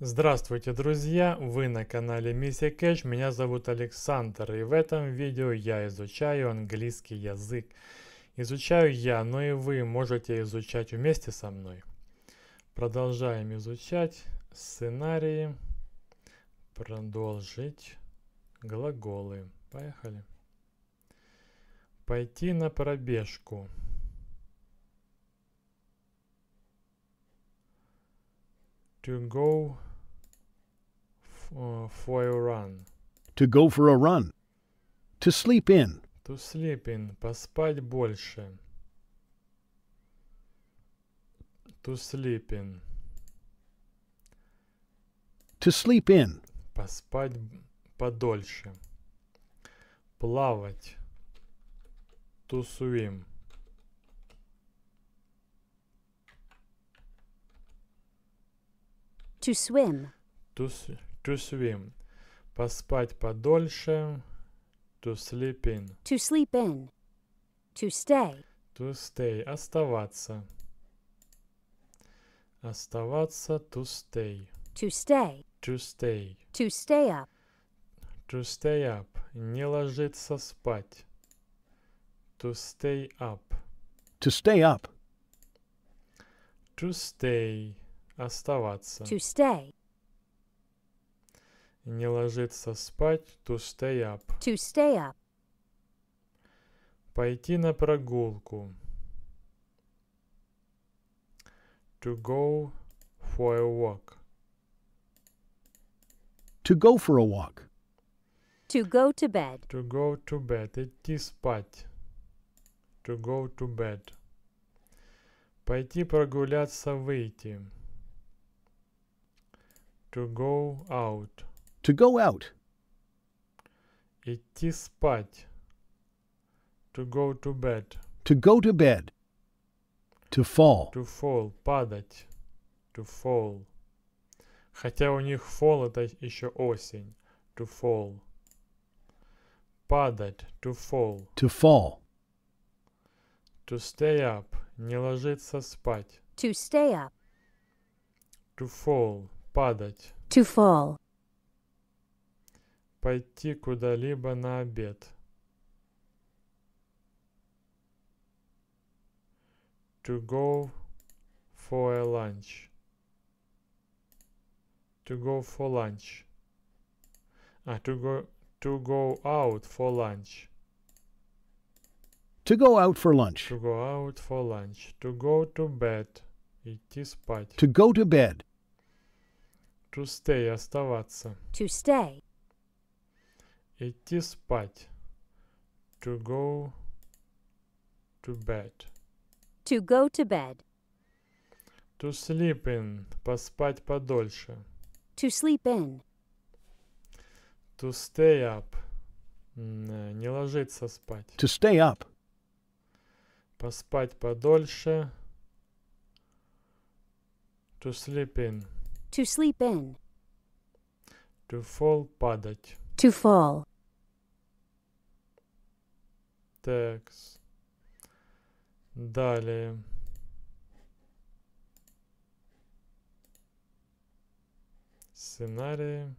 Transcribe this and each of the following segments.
Здравствуйте, друзья! Вы на канале Миссия Кэш, меня зовут Александр, и в этом видео я изучаю английский язык. Изучаю я, но и вы можете изучать вместе со мной. Продолжаем изучать сценарии, продолжить глаголы. Поехали. Пойти на пробежку. To go for, for a run. To go for a run. To sleep in. To sleep in. Поспать больше. To sleep in. To sleep in. Поспать подольше. Плавать. To swim. To swim. To, to swim. Поспать подольше. To sleep in. To sleep in. To stay. To stay. Оставаться. Оставаться. To stay. To stay. To stay. To stay up. To stay up. Не ложиться спать. To stay up. To stay up. To stay. Оставаться. To stay. Не ложиться спать. To stay up. To stay up. Пойти на прогулку. To go for a walk. To go for a walk. To go to bed. To go to bed. Идти спать. To go to bed. Пойти прогуляться, выйти. To go out. To go out. Идти спать. To go to bed. To go to bed. To fall. To fall. Падать. To fall. Хотя у них fall это еще осень. To fall. Падать. To fall. To fall. To stay up. Не ложиться спать. To stay up. To fall. Падать. To fall. Пойти куда-либо на обед. To go for a lunch. To go for lunch. А, ah, to go, to go out for lunch. To go out for lunch. To go out for lunch. To go to bed. Идти спать. To go to bed. To stay – оставаться. To stay. Идти спать. To go to bed. To go to bed. To sleep in – поспать подольше. To sleep in. To stay up – не ложиться спать. To stay up. Поспать подольше. To sleep in – To sleep in. To fall – падать. To fall. Текс. Далее. Сценарий.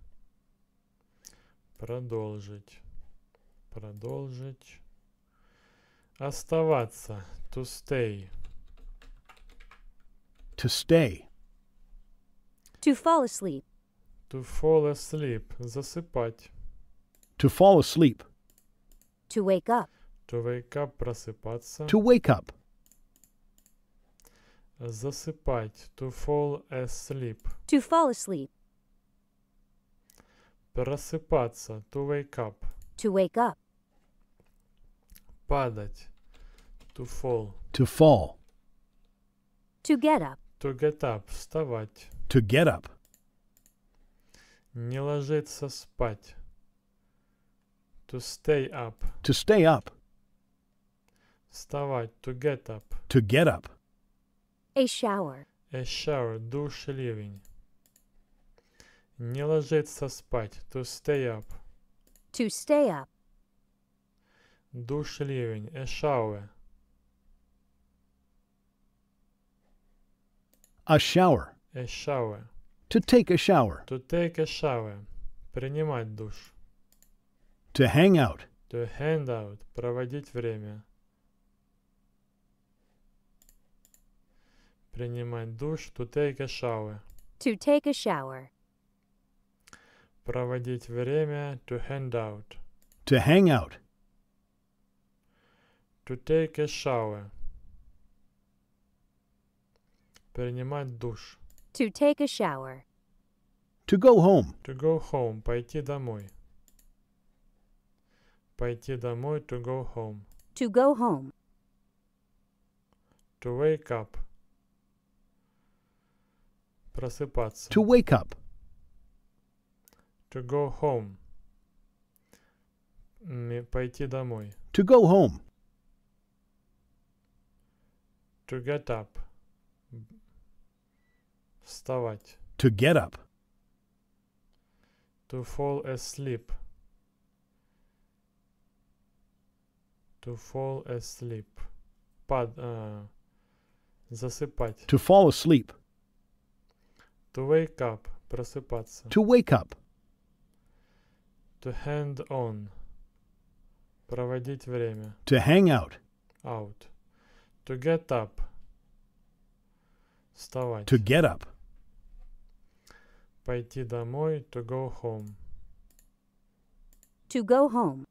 Продолжить. Продолжить. Оставаться. To stay. To stay. To fall asleep. To fall asleep. Засыпать. To fall asleep. To wake up. To wake up. Просыпаться. To wake up. Засыпать. To fall asleep. To fall asleep. Просыпаться. To wake up. To wake up. Падать. To fall. To fall. To get up. To get up. Вставать. To get up. Не ложиться спать. To stay up. To stay up. Вставать. To get up. To get up. A shower. A shower. Душ ливень. Не ложиться спать. To stay up. To stay up. Душ ливень. A shower. A shower. A shower. To take a shower. To take a shower. Принимать душ. To hang out. To hang out. Проводить время. Принимать душ. To take a shower. To take a shower. Проводить время. To hang out. To hang out. To take a shower. Принимать душ. To take a shower. To go home. To go home. Пойти домой. Пойти домой. To go home. To go home. To wake up. Просыпаться. To wake up. To go home. Пойти домой. To go home. To get up. Вставать. To get up. To fall asleep. To fall asleep. Под, uh, засыпать. To fall asleep. To wake up. Просыпаться. To wake up. To hand on. Проводить время. To hang out. Out. To get up. Вставать. To get up. Пойти домой to go home. To go home.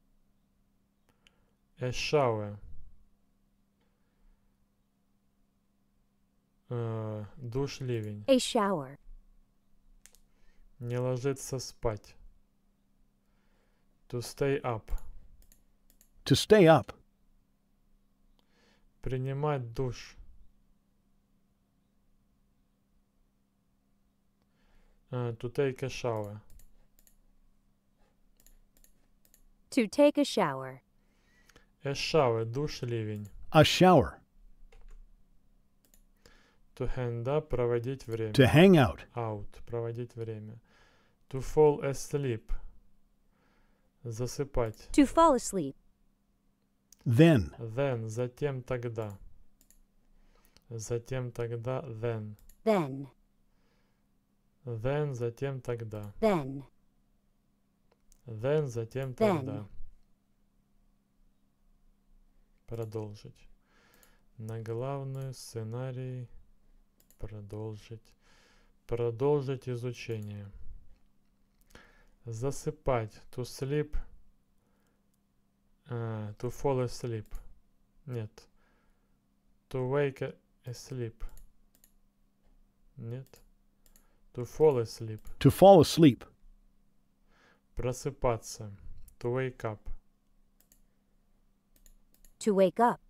A shower. Uh, душ ливень. A shower. Не ложиться спать. To stay up. To stay up. Принимать душ. Uh, to take a shower. To take a shower. A shower, A shower. To hang up, проводить время. To hang out. Out, проводить время. To fall asleep. Засыпать. To fall asleep. Then. Then, затем тогда. Затем тогда then. Then. Then, затем, тогда. Then. Then, затем, Then. тогда. Продолжить. На главную сценарий продолжить. Продолжить изучение. Засыпать. To sleep. Uh, to fall asleep. Нет. To wake asleep. Нет. To fall asleep. To fall asleep. Просыпаться. To wake up. To wake up.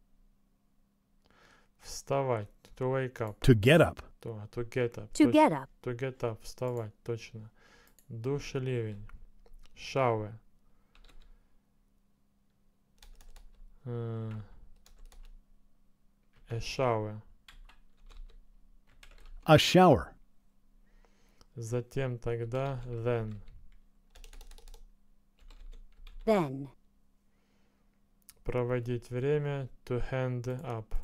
Вставать. To wake up. To get up. To, to get up. To, to get up. To get up. Вставать. Точно. Душ ливень. Shower. Uh, э, э, a shower. A shower. Затем тогда then. Then. Проводить время to hand up.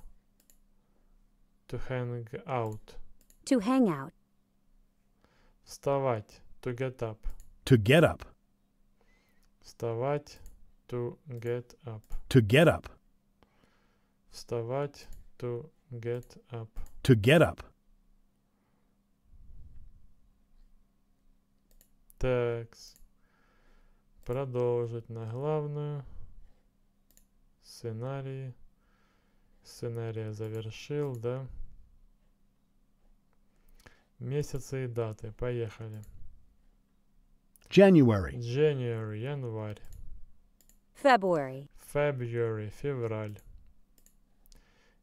To hang out. To hang out. Вставать to get up. To get up. Вставать to get up. To get up. Вставать to get up. To get up. Текс. Продолжить на главную. Сценарий. Сценария завершил, да? Месяцы и даты. Поехали. January. January, январь. February. February, февраль.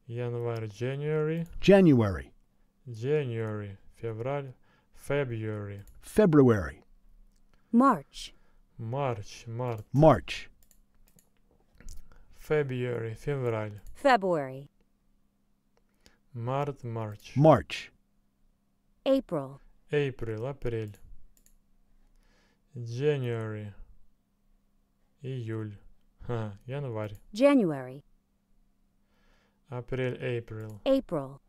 Январь, January. January. January, февраль. February. February. March. March, March, March. February, February. February. March, March. March. April. April, April. January. Июль. Ха, январь. January. April, April. April.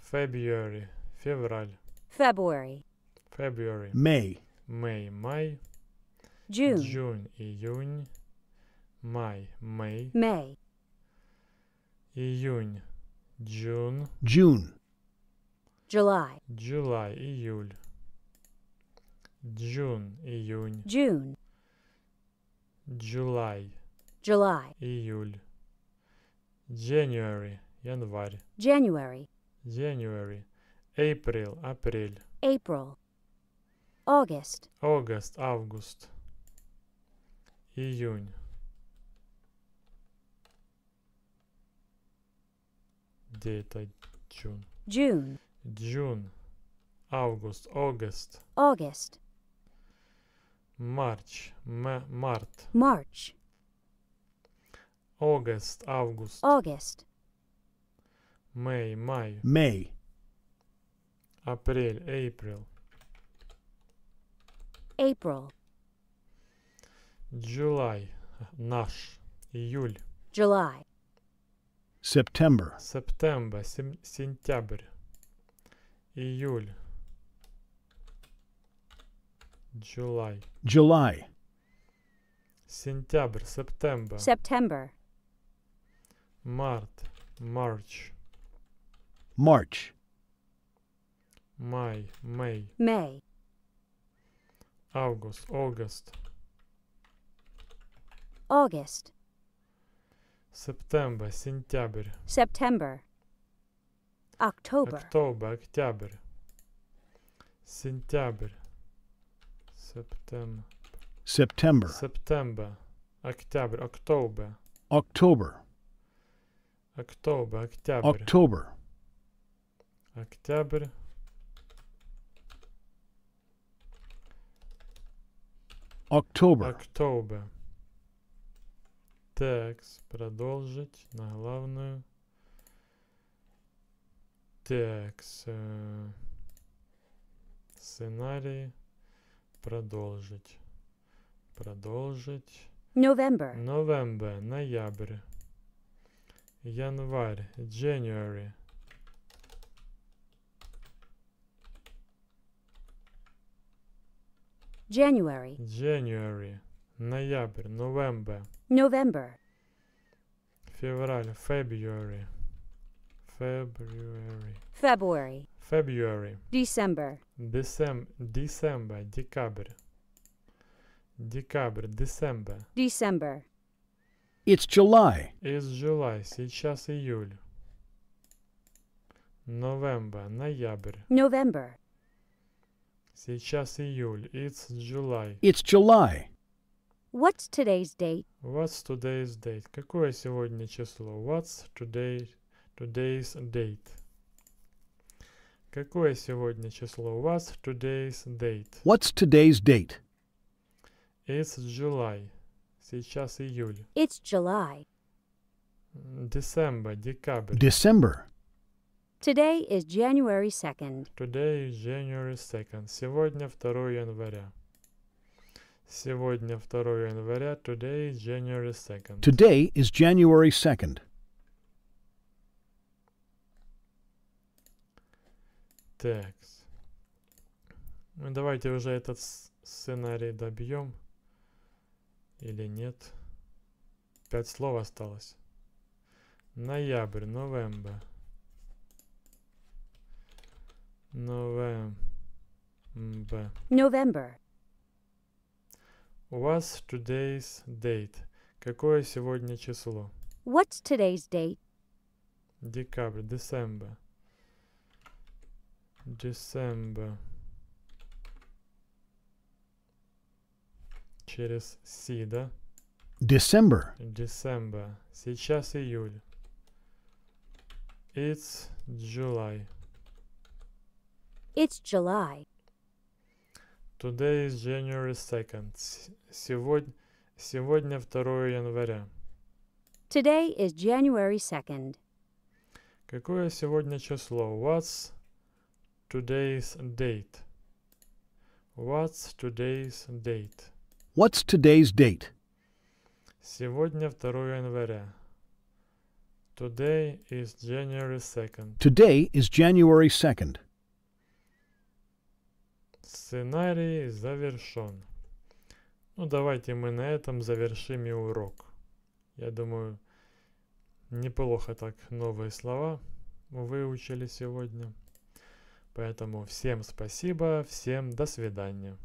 February, февраль. February. February. May. May, май. June. June, июнь. Май, May. May. Июнь, June. June. July. July, июль. June, июнь. June. July. July. Июль. January, январь. January. January. April, апрель. April. August. August, август. Июнь. Где это June? June. June. Август, August. August. Марч, март. March. August, август. August. May, май. May. Апрель, April. April. July. Наш. Июль. July. September. September. сентябрь. Июль. July. July. Сентябрь. September. September. Март. March. March. May. May. May. August, August. August. September, сентябрь. September. October. October, октябрь. Сентябрь. September. September. September. October. October. October, October. October. October. Так, продолжить на главную. Так, э, сценарий. Продолжить. Продолжить. November. November, ноябрь. Январь, January. January. January. Ноябрь. November. November. Февраль. February. February. February. February. December. Decem December. Декабрь. Декабрь. December. December. It's July. It's July. Сейчас июль. November. Ноябрь. November. Сейчас июль. It's July. It's July. What's today's date? What's today's date? Какое сегодня число? What's today, today's date? Какое сегодня число? What's today's date? What's today's date? It's July. Сейчас июль. It's July. December, декабрь. December. Today is January 2nd. Today is January 2nd. Сегодня 2 января. Сегодня 2 января. Today is January 2nd. Today is January 2nd. Так. Ну, давайте уже этот сценарий добьем. Или нет. Пять слов осталось. Ноябрь, новембер. November. November. What's today's date? Какое сегодня число? What's today's date? Декабрь, December. December. Через C, да? December. December. Сейчас июль. It's July. It's July. Today is January 2nd. Сегодня, сегодня 2 января. Today is January 2nd. Какое сегодня число? What's today's date? What's today's date? What's today's date? Сегодня 2 января. Today is January 2nd. Today is January 2nd. Сценарий завершен. Ну, давайте мы на этом завершим и урок. Я думаю, неплохо так новые слова выучили сегодня. Поэтому всем спасибо, всем до свидания.